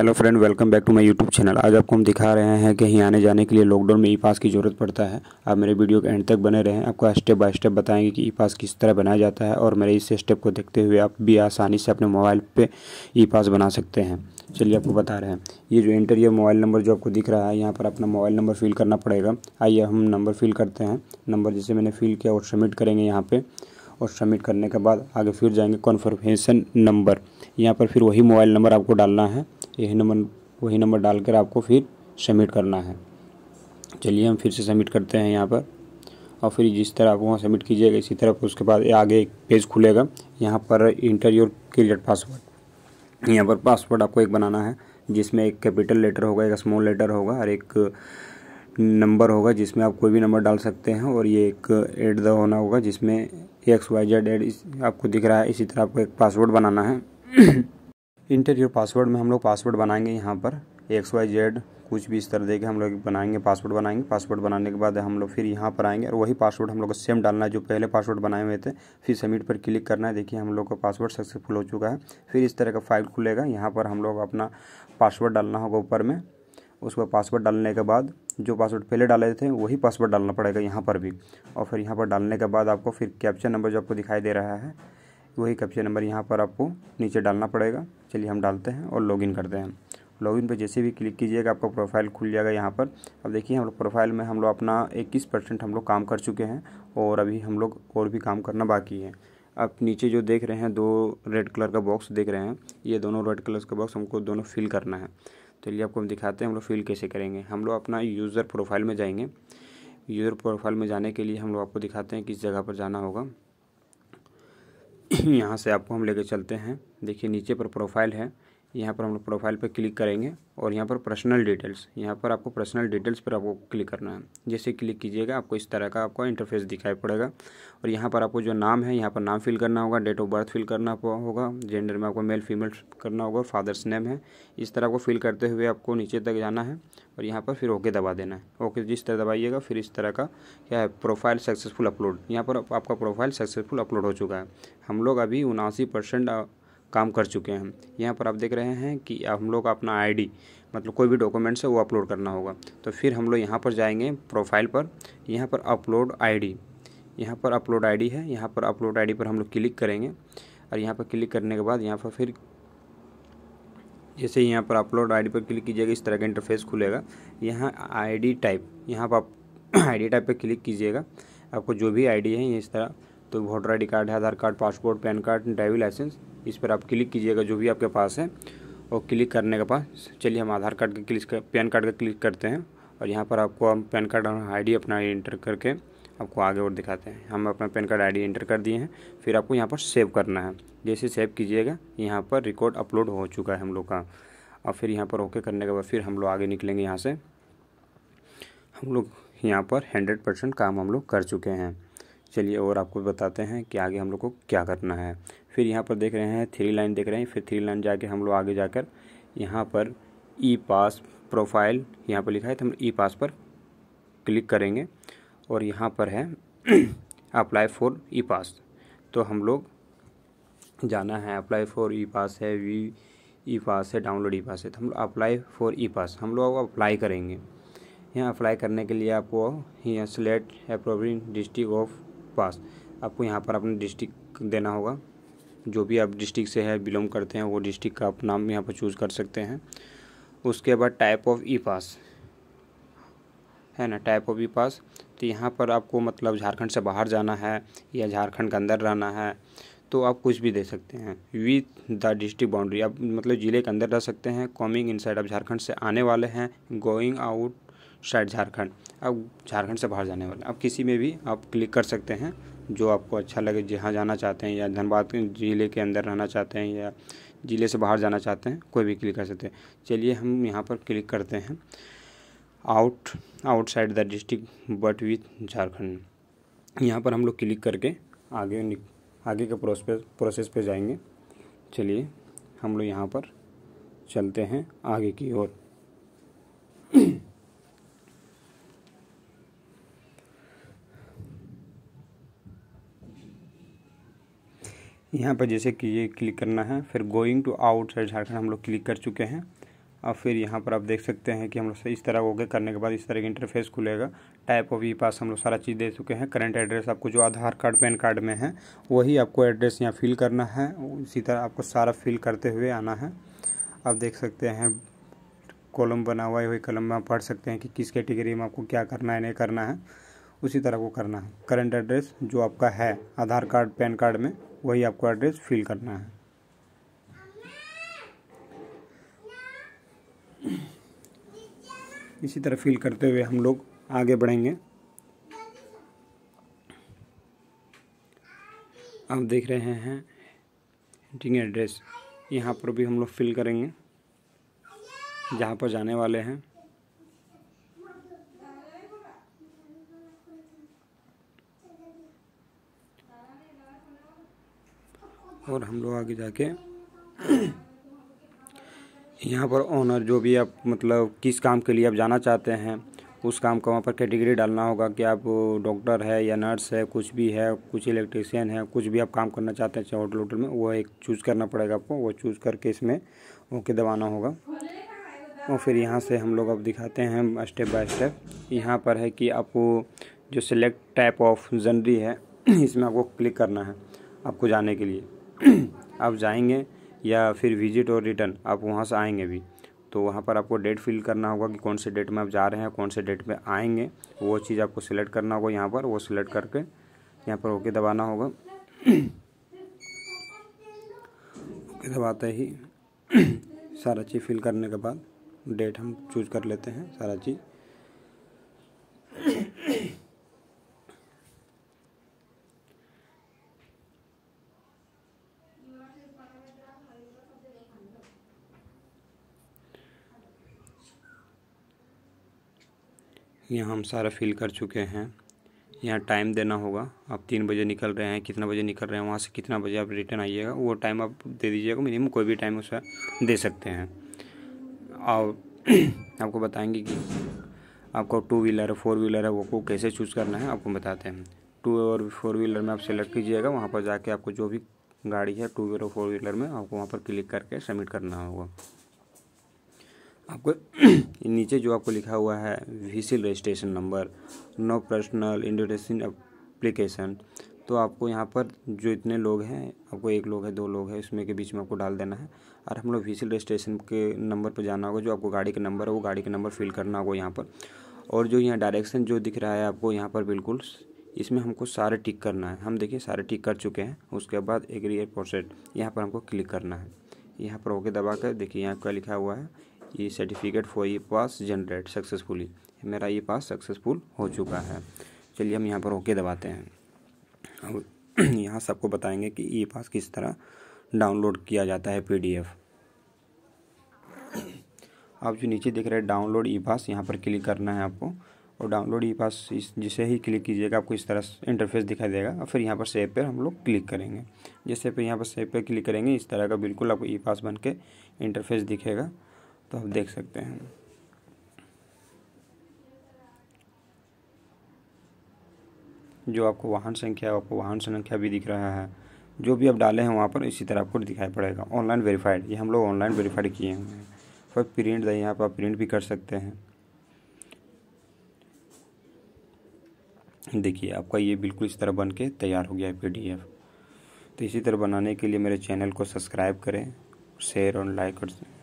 hello friend welcome back to my YouTube channel आज आपको हम दिखा रहे हैं कि यहीं आने जाने के लिए लॉकडाउन में ई पास की ज़रूरत पड़ता है आप मेरे वीडियो के एंड तक बने रहें आपको स्टेप बाय स्टेप बताएंगे कि ई पास किस तरह बनाया जाता है और मेरे इस स्टेप को देखते हुए आप भी आसानी से अपने मोबाइल पर ई पास बना सकते हैं चलिए आपको बता रहे हैं ये जो एंटर या मोबाइल नंबर जो आपको दिख रहा है यहाँ पर अपना मोबाइल नंबर फिल करना पड़ेगा आइए हम नंबर फिल करते हैं नंबर जैसे मैंने फिल किया और सबमिट करेंगे यहाँ पर और सबमिट करने के बाद आगे फिर जाएंगे कॉन्फर्मेशन नंबर यहाँ पर फिर वही मोबाइल नंबर आपको डालना है यही नंबर वही नंबर डालकर आपको फिर सबमिट करना है चलिए हम फिर से सबमिट करते हैं यहाँ पर और फिर जिस तरह आप वहाँ सबमिट कीजिएगा इसी तरह उसके बाद आगे एक पेज खुलेगा यहाँ पर इंटर योर क्रिएट पासवर्ड यहाँ पर पासवर्ड आपको एक बनाना है जिसमें एक कैपिटल लेटर होगा एक स्मॉल लेटर होगा और एक नंबर होगा जिसमें आप कोई भी नंबर डाल सकते हैं और ये एक एड द होना होगा जिसमें एक्स वाई जेड एड आपको दिख रहा है इसी तरह आपको एक पासवर्ड बनाना है इंटीरियर पासवर्ड में हम लोग पासवर्ड बनाएंगे यहाँ पर एक्स वाई जेड कुछ भी इस तरह देखे हम लोग बनाएंगे पासवर्ड बनाएंगे पासवर्ड बनाने के बाद हम लोग फिर यहाँ पर आएंगे और वही पासवर्ड हम लोग को सेम डालना है जो पहले पासवर्ड बनाए हुए थे फिर सबमिट पर क्लिक करना है देखिए हम लोग का पासवर्ड सक्सेसफुल हो चुका है फिर इस तरह का फाइल खुलेगा यहाँ पर हम लोग अपना पासवर्ड डालना होगा ऊपर में उसको पासवर्ड डालने के बाद जो पासवर्ड पहले डाले थे वही पासवर्ड डालना पड़ेगा यहाँ पर भी और फिर यहाँ पर डालने के बाद आपको फिर कैप्चर नंबर जो आपको दिखाई दे रहा है वही कैप्चा नंबर यहाँ पर आपको नीचे डालना पड़ेगा चलिए हम डालते हैं और लॉगिन करते हैं लॉगिन पर जैसे भी क्लिक कीजिएगा आपका प्रोफाइल खुल जाएगा यहाँ पर अब देखिए हम लोग प्रोफाइल में हम लोग अपना इक्कीस परसेंट हम लोग काम कर चुके हैं और अभी हम लोग और भी काम करना बाकी है आप नीचे जो देख रहे हैं दो रेड कलर का बॉक्स देख रहे हैं ये दोनों रेड कलर का बॉक्स हमको दोनों फिल करना है चलिए आपको हम दिखाते हैं हम लोग फिल कैसे करेंगे हम लोग अपना यूज़र प्रोफाइल में जाएंगे यूज़र प्रोफाइल में जाने के लिए हम लोग आपको दिखाते हैं किस जगह पर जाना होगा यहाँ से आपको हम लेके चलते हैं देखिए नीचे पर प्रोफाइल है यहाँ पर हम लोग प्रोफाइल पर क्लिक करेंगे और यहाँ पर पर्सनल डिटेल्स यहाँ पर आपको पर्सनल डिटेल्स पर आपको क्लिक करना है जैसे क्लिक कीजिएगा आपको इस तरह का आपको इंटरफेस दिखाई पड़ेगा और यहाँ पर आपको जो नाम है यहाँ पर नाम फिल करना होगा डेट ऑफ बर्थ फिल करना होगा जेंडर में आपको मेल फीमेल करना होगा फादर्स नेम है इस तरह आपको फिल करते हुए आपको नीचे तक जाना है और यहाँ पर फिर ओके दबा देना है ओके जिस तरह दबाइएगा फिर इस तरह का क्या है प्रोफाइल सक्सेसफुल अपलोड यहाँ पर आपका प्रोफाइल सक्सेसफुल अपलोड हो चुका है हम लोग अभी उनासी परसेंट काम कर चुके हैं यहाँ पर आप देख रहे हैं कि हम लोग अपना आईडी मतलब कोई भी डॉक्यूमेंट्स है वो अपलोड करना होगा तो फिर हम लोग यहाँ पर जाएंगे प्रोफाइल पर यहाँ पर अपलोड आईडी यहाँ पर अपलोड आईडी है यहाँ पर अपलोड आईडी पर हम लोग क्लिक करेंगे और यहाँ पर क्लिक करने के बाद यहाँ पर फिर जैसे यहाँ पर अपलोड आईडी पर क्लिक कीजिएगा इस तरह का इंटरफेस खुलेगा यहाँ आईडी टाइप यहाँ पर आप आई टाइप पर क्लिक कीजिएगा आपको जो भी आईडी है इस तरह तो वोटर आई कार्ड है Aadhaar card passport PAN card driving licence इस पर आप क्लिक कीजिएगा जो भी आपके पास है और क्लिक करने के पास चलिए हम आधार कार्ड का क्लिक कर, पैन कार्ड का क्लिक करते हैं और यहाँ पर आपको हम पैन कार्ड आईडी अपना एंटर करके आपको आगे और दिखाते हैं हम अपना पैन कार्ड आईडी एंटर कर दिए हैं फिर आपको यहाँ पर सेव करना है जैसे सेव कीजिएगा यहाँ पर रिकॉर्ड अपलोड हो चुका है हम लोग का और फिर यहाँ पर ओके करने के बाद फिर हम लोग आगे निकलेंगे यहाँ से हम लोग यहाँ पर हंड्रेड परसेंट काम हम लोग कर चुके हैं चलिए और आपको बताते हैं कि आगे हम लोग को क्या करना है फिर यहाँ पर देख रहे हैं थ्री लाइन देख रहे हैं फिर थ्री लाइन जाके हम लोग आगे जाकर यहाँ पर ई पास प्रोफाइल यहाँ पर लिखा है तो हम ई पास पर क्लिक करेंगे और यहाँ पर है अप्लाई फॉर ई पास तो हम लोग जाना है अप्लाई फॉर ई पास है वी ई पास है डाउनलोड ई पास है तो हम लोग अप्लाई फॉर ई पास हम लोग अप्लाई करेंगे यहाँ अप्लाई करने के लिए आपको यहाँ सेलेक्ट अप्रोविंग डिस्ट्रिक्ट ऑफ पास आपको यहाँ पर अपना डिस्ट्रिक्ट देना होगा जो भी आप डिस्ट्रिक्ट से है बिलोंग करते हैं वो डिस्ट्रिक्ट का आप नाम यहाँ पर चूज़ कर सकते हैं उसके बाद टाइप ऑफ ई पास है ना टाइप ऑफ ई पास तो यहाँ पर आपको मतलब झारखंड से बाहर जाना है या झारखंड के अंदर रहना है तो आप कुछ भी दे सकते हैं विथ द डिस्ट्रिक्ट बाउंड्री आप मतलब ज़िले के अंदर रह सकते हैं कॉमिंग इन साइड आप झारखंड से आने वाले हैं गोइंग आउट साइड झारखंड अब झारखंड से बाहर जाने वाले अब किसी में भी आप क्लिक कर सकते हैं जो आपको अच्छा लगे जहाँ जाना चाहते हैं या धनबाद ज़िले के अंदर रहना चाहते हैं या ज़िले से बाहर जाना चाहते हैं कोई भी क्लिक कर सकते हैं चलिए हम यहाँ पर क्लिक करते हैं out outside the district but with Jharkhand यहाँ पर हम लोग क्लिक करके आगे आगे के प्रोसेस प्रोसेस पे जाएंगे चलिए हम लोग यहाँ पर चलते हैं आगे की ओर यहाँ पर जैसे कि ये क्लिक करना है फिर गोइंग टू आउटसाइड झारखंड हम लोग क्लिक कर चुके हैं और फिर यहाँ पर आप देख सकते हैं कि हम लोग इस तरह ओके करने के बाद इस तरह का इंटरफेस खुलेगा टाइप ऑफ ई पास हम लोग सारा चीज़ दे चुके हैं करंट एड्रेस आपको जो आधार कार्ड पैन कार्ड में है वही आपको एड्रेस यहाँ फिल करना है इसी तरह आपको सारा फिल करते हुए आना है आप देख सकते हैं कॉलम बना हुआ है वही कलम में आप पढ़ सकते हैं कि किस कैटेगरी में आपको क्या करना है नहीं करना है उसी तरह को करना है करंट एड्रेस जो आपका है आधार कार्ड पैन कार्ड में वही आपको एड्रेस फिल करना है इसी तरह फिल करते हुए हम लोग आगे बढ़ेंगे आप देख रहे हैं हेडिंग एड्रेस यहाँ पर भी हम लोग फिल करेंगे जहाँ पर जाने वाले हैं और हम लोग आगे जाके यहाँ पर ऑनर जो भी आप मतलब किस काम के लिए आप जाना चाहते हैं उस काम का वहाँ पर कैटेगरी डालना होगा कि आप डॉक्टर है या नर्स है कुछ भी है कुछ इलेक्ट्रिशियन है कुछ भी आप काम करना चाहते हैं चाहे होटल वोटल में वो एक चूज़ करना पड़ेगा आपको वो चूज़ करके इसमें ओके दबाना होगा और फिर यहाँ से हम लोग अब दिखाते हैं स्टेप बाय स्टेप यहाँ पर है कि आपको जो सिलेक्ट टाइप ऑफ जनरी है इसमें आपको क्लिक करना है आपको जाने के लिए आप जाएंगे या फिर विजिट और रिटर्न आप वहाँ से आएंगे भी तो वहाँ पर आपको डेट फिल करना होगा कि कौन से डेट में आप जा रहे हैं कौन से डेट में आएंगे वो चीज़ आपको सिलेक्ट करना होगा यहाँ पर वो सिलेक्ट करके यहाँ पर ओके दबाना होगा ओके दबाते ही सारा चीज़ फिल करने के बाद डेट हम चूज कर लेते हैं सारा चीज़ यहाँ हम सारा फिल कर चुके हैं यहाँ टाइम देना होगा आप तीन बजे निकल रहे हैं कितना बजे निकल रहे हैं वहाँ से कितना बजे आप रिटर्न आइएगा वो टाइम आप दे दीजिएगा मिनिमम कोई भी टाइम उसे दे सकते हैं और आपको बताएंगे कि आपको टू व्हीलर है फोर व्हीलर है वो को कैसे चूज़ करना है आपको बताते हैं टू और फोर व्हीलर में आप सेलेक्ट कीजिएगा वहाँ पर जाके आपको जो भी गाड़ी है टू व्हीलर फोर व्हीलर में आपको वहाँ पर क्लिक करके सबमिट करना होगा आपको नीचे जो आपको लिखा हुआ है vehicle registration number no personal इंडोटेशन अप्लीकेशन तो आपको यहाँ पर जो इतने लोग हैं आपको एक लोग है दो लोग हैं उसमें के बीच में आपको डाल देना है और हम लोग व्हीसिल रजिस्ट्रेशन के नंबर पर जाना होगा जो आपको गाड़ी का नंबर है वो गाड़ी का नंबर फिल करना होगा यहाँ पर और जो यहाँ डायरेक्शन जो दिख रहा है आपको यहाँ पर बिल्कुल इसमें हमको सारे टिक करना है हम देखिए सारे टिक कर चुके हैं उसके बाद एग्री प्रोसेट यहाँ पर हमको क्लिक करना है यहाँ पर ओके दबा कर देखिए यहाँ क्या लिखा हुआ है ये सर्टिफिकेट फॉर ये पास जनरेट सक्सेसफुली मेरा ये पास सक्सेसफुल हो चुका है चलिए हम यहाँ पर ओके दबाते हैं अब यहाँ सबको बताएंगे कि ई पास किस तरह डाउनलोड किया जाता है पीडीएफ आप जो नीचे देख रहे हैं डाउनलोड ई पास यहाँ पर क्लिक करना है आपको और डाउनलोड ई पास इस जिसे ही क्लिक कीजिएगा आपको इस तरह इंटरफेस दिखाई देगा और फिर यहाँ पर सेव पर हम लोग क्लिक करेंगे जैसे पर यहाँ पर सेव पर क्लिक करेंगे इस तरह का बिल्कुल आपको ई e पास बन के इंटरफेस दिखेगा तो आप देख सकते हैं जो आपको वाहन संख्या आपको वाहन संख्या भी दिख रहा है जो भी आप डाले हैं वहाँ पर इसी तरह आपको दिखाई पड़ेगा ऑनलाइन वेरीफाइड ये हम लोग ऑनलाइन वेरीफाइड किए हुए हैं फिर प्रिंट दें यहाँ पर आप प्रिंट भी कर सकते हैं देखिए आपका ये बिल्कुल इस तरह बन के तैयार हो गया है पी तो इसी तरह बनाने के लिए मेरे चैनल को सब्सक्राइब करें शेयर और लाइक करें